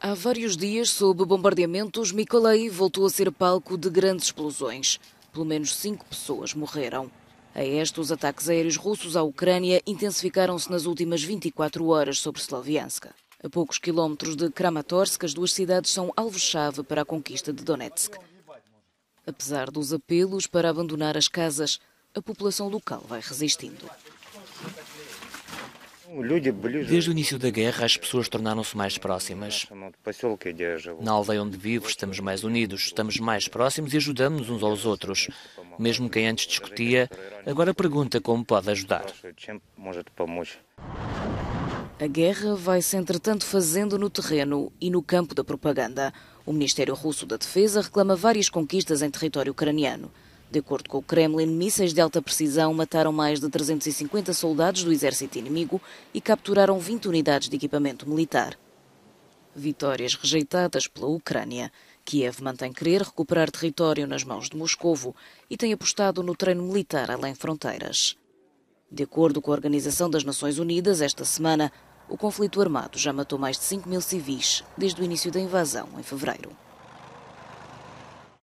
Há vários dias, sob bombardeamentos, Mikolai voltou a ser palco de grandes explosões. Pelo menos cinco pessoas morreram. A este, os ataques aéreos russos à Ucrânia intensificaram-se nas últimas 24 horas sobre Slaviansk. A poucos quilómetros de Kramatorsk, as duas cidades são alvo-chave para a conquista de Donetsk. Apesar dos apelos para abandonar as casas, a população local vai resistindo. Desde o início da guerra, as pessoas tornaram-se mais próximas. Na aldeia onde vivo, estamos mais unidos, estamos mais próximos e ajudamos uns aos outros. Mesmo quem antes discutia, agora pergunta como pode ajudar. A guerra vai-se, entretanto, fazendo no terreno e no campo da propaganda. O Ministério Russo da Defesa reclama várias conquistas em território ucraniano. De acordo com o Kremlin, mísseis de alta precisão mataram mais de 350 soldados do exército inimigo e capturaram 20 unidades de equipamento militar. Vitórias rejeitadas pela Ucrânia. Kiev mantém querer recuperar território nas mãos de Moscovo e tem apostado no treino militar além fronteiras. De acordo com a Organização das Nações Unidas, esta semana, o conflito armado já matou mais de 5 mil civis desde o início da invasão, em fevereiro.